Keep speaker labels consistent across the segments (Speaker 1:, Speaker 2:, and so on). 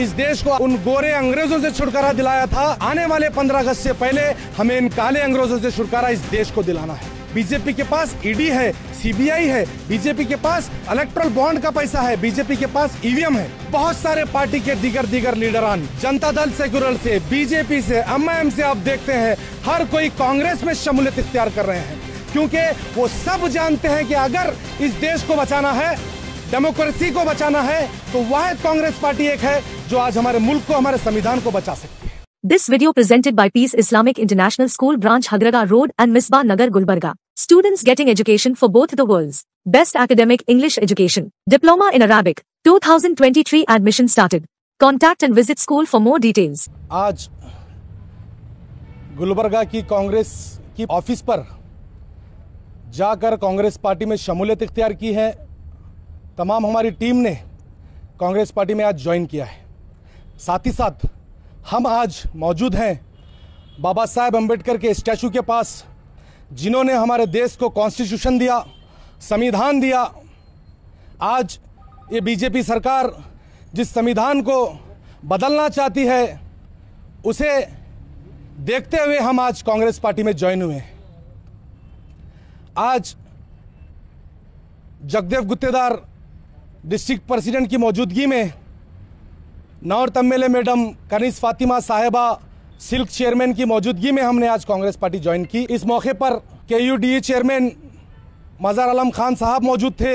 Speaker 1: इस देश को उन गोरे अंग्रेजों से छुटकारा दिलाया था आने वाले पंद्रह अगस्त से पहले हमें इन काले अंग्रेजों से छुटकारा इस देश को दिलाना है बीजेपी के पास ईडी e है सीबीआई है बीजेपी के पास इलेक्ट्रल बॉन्ड का पैसा है बीजेपी के पास ईवीएम e है बहुत सारे पार्टी के दिगर दिगर लीडरान जनता दल सेक्युलर से बीजेपी से एम एम से आप देखते हैं हर कोई कांग्रेस में शमूलियत इख्तियार कर रहे हैं क्योंकि वो सब जानते हैं कि अगर इस देश को बचाना है डेमोक्रेसी को बचाना है तो वह कांग्रेस पार्टी एक है जो आज हमारे मुल्क को हमारे संविधान को बचा सकती है this video presented by Peace Islamic International School branch Hadarga road and Misba Nagar Gulbarga students getting education for both the worlds. Best academic English education. Diploma in Arabic. 2023 admission started Contact and visit school for more details आज गुलबर्गा की कांग्रेस की office पर जाकर Congress party में शमूलियत इख्तियार की है तमाम हमारी टीम ने कांग्रेस पार्टी में आज ज्वाइन किया है साथ ही साथ हम आज मौजूद हैं बाबा साहेब अम्बेडकर के स्टैचू के पास जिन्होंने हमारे देश को कॉन्स्टिट्यूशन दिया संविधान दिया आज ये बीजेपी सरकार जिस संविधान को बदलना चाहती है उसे देखते हुए हम आज कांग्रेस पार्टी में ज्वाइन हुए हैं आज जगदेव गुत्तेदार डिस्ट्रिक्ट प्रेसिडेंट की मौजूदगी में M L madam Kanis Fatima साहेबा सिल्क चेयरमैन की मौजूदगी में हमने आज कांग्रेस पार्टी ज्वाइन की इस मौके पर के चेयरमैन मज़ार आलम खान साहब मौजूद थे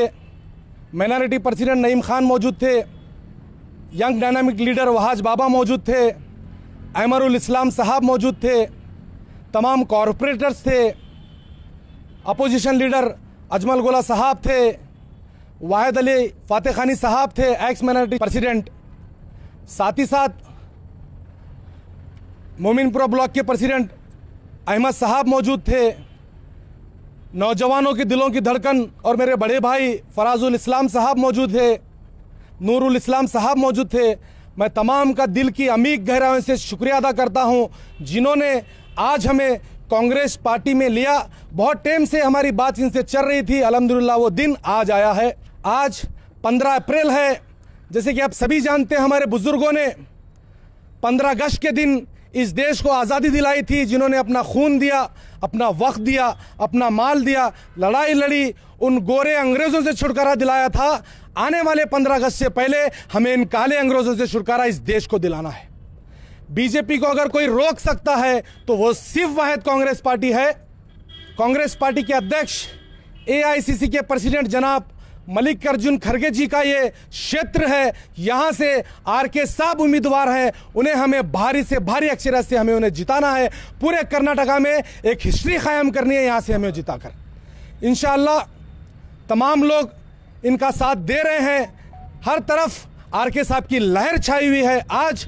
Speaker 1: माइनॉरिटी प्रेसिडेंट नईम खान मौजूद थे young dynamic leader Wahaj Baba मौजूद थे अमरुल इस्लाम साहब मौजूद थे तमाम कॉरपोरेटर्स थे अपोजिशन लीडर अजमल गोला साहब थे वाहिद अली फातेह खानी साहब थे एक्स माइनॉरिटी प्रेसिडेंट साथ ही साथ मोमिनपुरा ब्लॉक के प्रेसिडेंट अहमद साहब मौजूद थे नौजवानों के दिलों की धड़कन और मेरे बड़े भाई फराजुल इस्लाम साहब मौजूद थे नूरुल इस्लाम साहब मौजूद थे मैं तमाम का दिल की अमीक गहराइयों से शुक्रिया अदा करता हूं जिन्होंने आज हमें कांग्रेस पार्टी में लिया बहुत टाइम से हमारी बात इनसे चल रही थी अलहमदिल्ला वो दिन आज आया है आज पंद्रह अप्रैल है जैसे कि आप सभी जानते हैं हमारे बुज़ुर्गों ने 15 अगस्त के दिन इस देश को आज़ादी दिलाई थी जिन्होंने अपना खून दिया अपना वक्त दिया अपना माल दिया लड़ाई लड़ी उन गोरे अंग्रेज़ों से छुटकारा दिलाया था आने वाले 15 अगस्त से पहले हमें इन काले अंग्रेज़ों से छुटकारा इस देश को दिलाना है बीजेपी को अगर कोई रोक सकता है तो वो सिर्फ वाहद कांग्रेस पार्टी है कांग्रेस पार्टी के अध्यक्ष एआईसीसी के प्रेसिडेंट जनाब मल्लिकार्जुन खड़गे जी का ये क्षेत्र है यहाँ से आर के साहब उम्मीदवार है उन्हें हमें भारी से भारी अक्षर से हमें उन्हें जिताना है पूरे कर्नाटका में एक हिस्ट्री कायम करनी है यहाँ से हमें जिता कर इन तमाम लोग इनका साथ दे रहे हैं हर तरफ आर के साहब की लहर छाई हुई है आज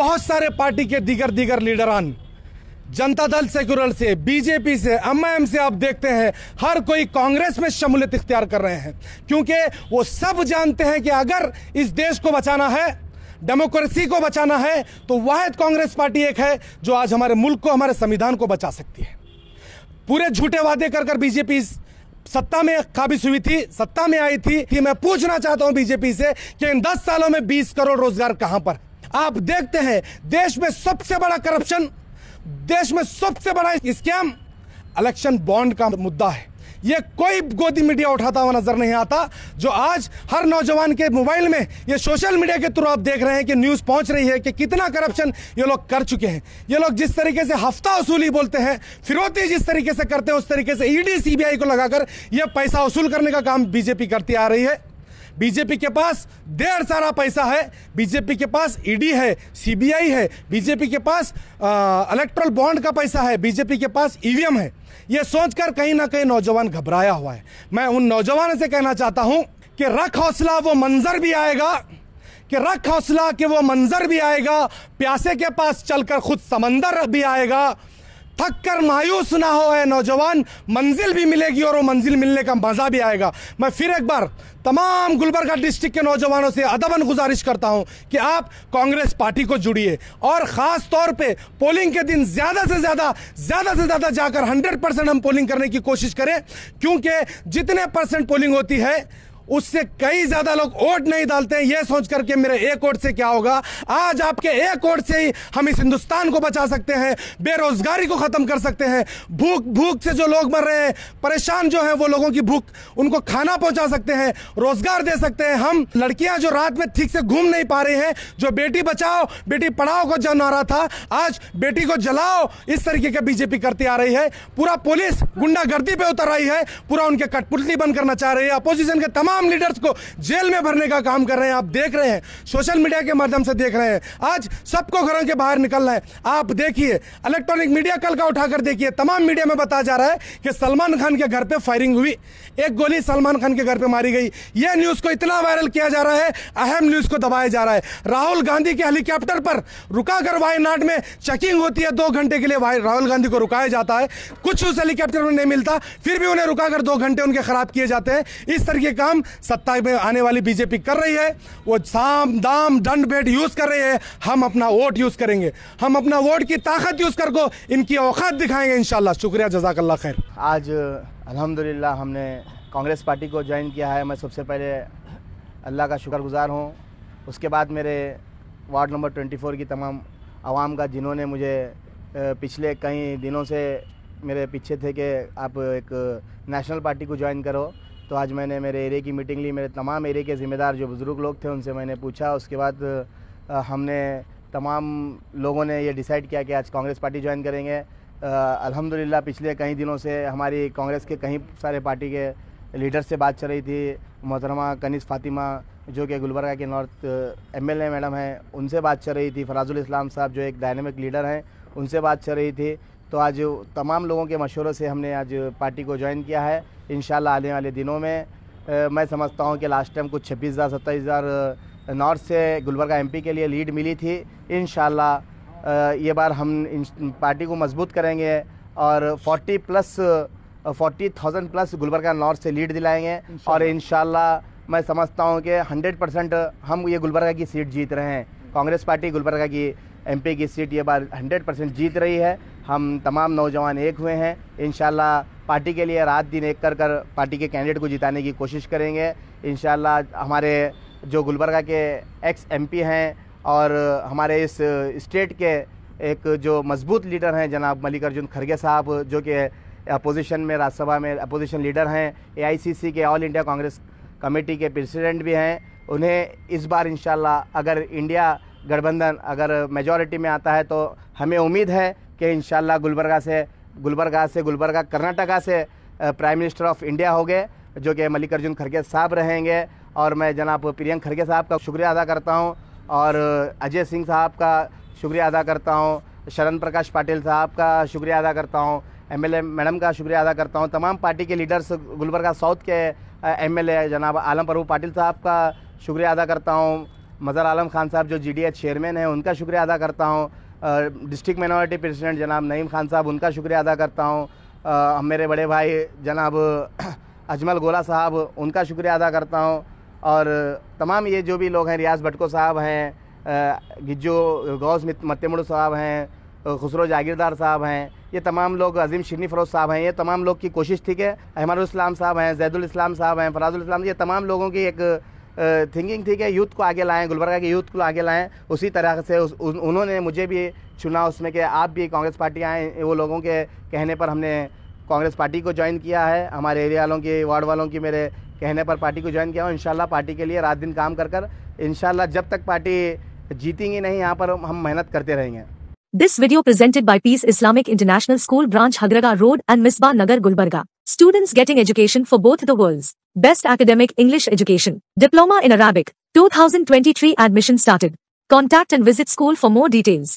Speaker 1: बहुत सारे पार्टी के दीगर दीगर लीडरान जनता दल सेक्युलर से बीजेपी से एमआईएम से आप देखते हैं हर कोई कांग्रेस में शमूलियत इख्तियार कर रहे हैं क्योंकि वो सब जानते हैं कि अगर इस देश को बचाना है डेमोक्रेसी को बचाना है तो वाहिद कांग्रेस पार्टी एक है जो आज हमारे मुल्क को हमारे संविधान को बचा सकती है पूरे झूठे वादे कर कर बीजेपी सत्ता में काबिज हुई थी सत्ता में आई थी कि मैं पूछना चाहता हूं बीजेपी से कि इन दस सालों में बीस करोड़ रोजगार कहां पर आप देखते हैं देश में सबसे बड़ा करप्शन देश में सबसे बड़ा स्कैम इलेक्शन बॉन्ड का मुद्दा है ये कोई गोदी मीडिया उठाता हुआ नजर नहीं आता जो आज हर नौजवान के मोबाइल में ये सोशल मीडिया के थ्रू आप देख रहे हैं कि न्यूज़ पहुंच रही है कि कितना करप्शन ये लोग कर चुके हैं ये लोग जिस तरीके से हफ्ता वसूली बोलते हैं फिरौती जिस तरीके से करते हैं उस तरीके से ईडी सीबीआई को लगाकर यह पैसा वसूल करने का काम बीजेपी करती आ रही है बीजेपी के पास ढेर सारा पैसा है बीजेपी के पास ईडी e है सीबीआई है बीजेपी के पास इलेक्ट्रल बॉन्ड का पैसा है बीजेपी के पास ईवीएम e है ये सोचकर कहीं ना कहीं नौजवान घबराया हुआ है मैं उन नौजवानों से कहना चाहता हूँ कि रख हौसला वो मंजर भी आएगा कि रख हौसला के वो मंजर भी आएगा प्यासे के पास चलकर खुद समंदर भी आएगा थक कर मायूस ना हो है नौजवान मंजिल भी मिलेगी और वो मंजिल मिलने का मज़ा भी आएगा मैं फिर एक बार तमाम गुलबर्गा डिस्ट्रिक्ट के नौजवानों से अदबन गुजारिश करता हूं कि आप कांग्रेस पार्टी को जुड़िए और ख़ास तौर पे पोलिंग के दिन ज़्यादा से ज़्यादा ज़्यादा से ज़्यादा जाकर 100 परसेंट हम पोलिंग करने की कोशिश करें क्योंकि जितने परसेंट पोलिंग होती है उससे कई ज्यादा लोग वोट नहीं डालते हैं यह सोच करके मेरे एक वोट से क्या होगा आज आपके एक वोट से ही हम इस हिंदुस्तान को बचा सकते हैं बेरोजगारी को खत्म कर सकते हैं भूख भूख से जो लोग मर रहे हैं परेशान जो है वो लोगों की भूख उनको खाना पहुंचा सकते हैं रोजगार दे सकते हैं हम लड़कियां जो रात में ठीक से घूम नहीं पा रही हैं जो बेटी बचाओ बेटी पढ़ाओ को जन आ रहा था आज बेटी को जलाओ इस तरीके का बीजेपी करती आ रही है पूरा पुलिस गुंडागर्दी पे उतर रही है पूरा उनके कठपुतली बंद करना चाह रही है अपोजिशन के तमाम तमाम लीडर्स को जेल में भरने का काम कर रहे हैं आप देख रहे हैं सोशल मीडिया के माध्यम से देख रहे हैं आज सबको घरों के बाहर निकलना है आप देखिए इलेक्ट्रॉनिक मीडिया कल का उठाकर देखिए तमाम मीडिया में बताया जा रहा है कि सलमान खान के घर पर फायरिंग हुई एक गोली सलमान खान के घर पर मारी गई यह न्यूज़ को इतना वायरल किया जा रहा है अहम न्यूज़ को दबाया जा रहा है राहुल गांधी के हेलीकॉप्टर पर रुका कर वायनाड में चेकिंग होती है दो घंटे के लिए राहुल गांधी को रुकाया जाता है कुछ उस हेलीकॉप्टर में नहीं मिलता फिर भी उन्हें रुकाकर दो घंटे उनके खराब किए जाते हैं इस तरह के काम सत्ता में आने वाली बीजेपी कर रही है वो साम दाम दंड भेंट यूज कर रही है हम अपना वोट यूज करेंगे हम अपना वोट की ताकत यूज करके इनकी औकात दिखाएंगे
Speaker 2: इनशाला शुक्रिया जजाकल्ला खैर आज अलहमदिल्ला हमने कांग्रेस पार्टी को ज्वाइन किया है मैं सबसे पहले अल्लाह का शुक्रगुजार हूँ उसके बाद मेरे वार्ड नंबर 24 की तमाम आवाम का जिन्होंने मुझे पिछले कई दिनों से मेरे पीछे थे कि आप एक नेशनल पार्टी को ज्वाइन करो तो आज मैंने मेरे एरिए की मीटिंग ली मेरे तमाम एरिए के ज़िम्मेदार जो बुज़ुर्ग लोग थे उनसे मैंने पूछा उसके बाद हमने तमाम लोगों ने ये डिसाइड किया कि आज कांग्रेस पार्टी ज्वाइन करेंगे अल्हम्दुलिल्लाह पिछले कई दिनों से हमारी कांग्रेस के कई सारे पार्टी के लीडर से बात चल रही थी मोहतरमा कनीस फातिमा जो कि गुलबर्गा के नॉर्थ एम एल मैडम हैं उनसे बात चल रही थी फराजुल इस्लाम साहब जो एक डायनेमिक लीडर हैं उनसे बात चल रही थी तो आज तमाम लोगों के मशवरों से हमने आज पार्टी को ज्वाइन किया है इन आने वाले दिनों में आ, मैं समझता हूँ कि लास्ट टाइम कुछ छब्बीस हज़ार सत्ताईस हज़ार नॉर्थ से गुलबर्गा एमपी के लिए लीड मिली थी इन ये बार हम पार्टी को मजबूत करेंगे और 40 plus forty thousand plus Gulbarga north से लीड दिलाएंगे और इन मैं समझता हूँ कि हंड्रेड परसेंट हम ये गुलबर्गा की सीट जीत रहे हैं कांग्रेस पार्टी गुलबर्गा की एम की सीट ये बार हंड्रेड परसेंट जीत रही है हम तमाम नौजवान एक हुए हैं इन पार्टी के लिए रात दिन एक कर कर पार्टी के कैंडिडेट को जिताने की कोशिश करेंगे इन हमारे जो गुलबर्गा के एक्स एमपी हैं और हमारे इस स्टेट के एक जो मजबूत लीडर हैं जनाब मल्लिकार्जुन खड़गे साहब जो कि अपोजिशन में राज्यसभा में अपोजिशन लीडर हैं एआईसीसी के ऑल इंडिया कांग्रेस कमेटी के प्रेसिडेंट भी हैं उन्हें इस बार इन अगर इंडिया गठबंधन अगर मेजॉरिटी में आता है तो हमें उम्मीद है कि इन गुलबर्गा से गुलबर्गा से गुलबर्गा कर्नाटका से प्राइम मिनिस्टर ऑफ इंडिया हो गए जो कि मल्लिकार्जुन खड़गे साहब रहेंगे और मैं जनाब प्रियंक खड़गे साहब का शुक्रिया अदा करता हूँ और अजय सिंह साहब का शुक्रिया अदा करता हूँ शरण प्रकाश पाटिल साहब का शुक्रिया अदा करता हूँ एमएलए मैडम का शुक्रिया अदा करता हूँ तमाम पार्टी के लीडर्स गुलबर्गा साउथ के एमएलए जनाब आलम प्रभु पाटिल साहब का शुक्रिया अदा करता हूँ मज़र आलम खान साहब जो जी चेयरमैन हैं उनका शुक्रिया अदा करता हूँ डिस्ट्रिक्ट माइनॉरिटी प्रेसिडेंट जनाब नईम खान साहब उनका शुक्रिया अदा करता हूँ मेरे बड़े भाई जनाब अजमल गोला साहब उनका शुक्रिया अदा करता हूँ और तमाम ये जो भी लोग हैं रियाज भटको साहब हैं गिज्जो गौस मतमड़ू साहब हैं खुसरो जागीरदार साहब हैं ये तमाम लोग अजीम शिनी फरोज साहब हैं ये तमाम लोग की कोशिश थी कि अहमद इस्लाम साहब हैं जैदुल इस्लाम साहब हैं फराजुल इस्लाम ये तमाम लोगों की एक थिंकिंग थी कि यूथ को आगे लाएं गुलबर्गा के यूथ को आगे लाएं उसी तरह से उस, उन, उन्होंने मुझे भी चुना उसमें कि आप भी कांग्रेस पार्टी आएँ वो लोगों के कहने पर हमने कांग्रेस पार्टी को ज्वाइन किया है हमारे एरिया वालों की वार्ड वालों की मेरे कहने पर पार्टी को ज्वाइन किया और इन पार्टी के लिए रात दिन काम कर कर इन जब तक पार्टी जीतेंगे नहीं यहाँ पर हम मेहनत करते रहेंगे
Speaker 1: this video presented by Peace Islamic International School branch Hagarga road and Misba Nagar Gulbarga Students getting education for both the worlds. Best academic English education. Diploma in Arabic. 2023 admission started. Contact and visit school for more details.